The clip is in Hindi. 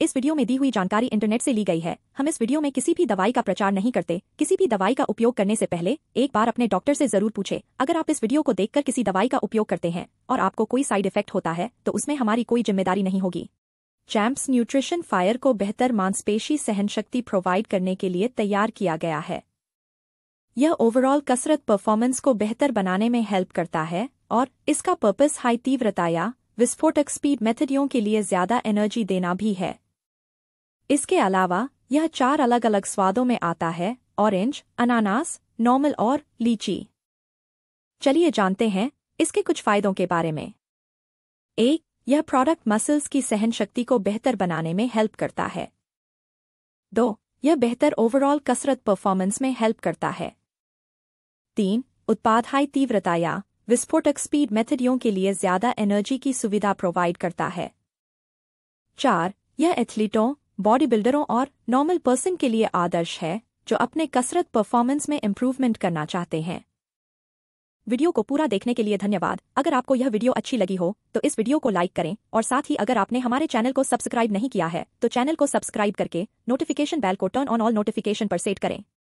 इस वीडियो में दी हुई जानकारी इंटरनेट से ली गई है हम इस वीडियो में किसी भी दवाई का प्रचार नहीं करते किसी भी दवाई का उपयोग करने से पहले एक बार अपने डॉक्टर से जरूर पूछे अगर आप इस वीडियो को देखकर किसी दवाई का उपयोग करते हैं और आपको कोई साइड इफेक्ट होता है तो उसमें हमारी कोई जिम्मेदारी नहीं होगी चैम्प्स न्यूट्रिशन फायर को बेहतर मांसपेशी सहन शक्ति प्रोवाइड करने के लिए तैयार किया गया है यह ओवरऑल कसरत परफॉर्मेंस को बेहतर बनाने में हेल्प करता है और इसका पर्पस हाई तीव्रता या विस्फोटक स्पीड मेथडियों के लिए ज्यादा एनर्जी देना भी है इसके अलावा यह चार अलग अलग स्वादों में आता है ऑरेंज अनानास नॉर्मल और लीची चलिए जानते हैं इसके कुछ फायदों के बारे में एक यह प्रोडक्ट मसल्स की सहन शक्ति को बेहतर बनाने में हेल्प करता है दो यह बेहतर ओवरऑल कसरत परफॉर्मेंस में हेल्प करता है तीन उत्पाद हाई तीव्रता या विस्फोटक स्पीड मेथडियों के लिए ज्यादा एनर्जी की सुविधा प्रोवाइड करता है चार यह एथलीटों बॉडी बिल्डरों और नॉर्मल पर्सन के लिए आदर्श है जो अपने कसरत परफॉर्मेंस में इम्प्रूवमेंट करना चाहते हैं वीडियो को पूरा देखने के लिए धन्यवाद अगर आपको यह वीडियो अच्छी लगी हो तो इस वीडियो को लाइक करें और साथ ही अगर आपने हमारे चैनल को सब्सक्राइब नहीं किया है तो चैनल को सब्सक्राइब करके नोटिफिकेशन बेल को टर्न ऑन ऑल नोटिफिकेशन पर सेट करें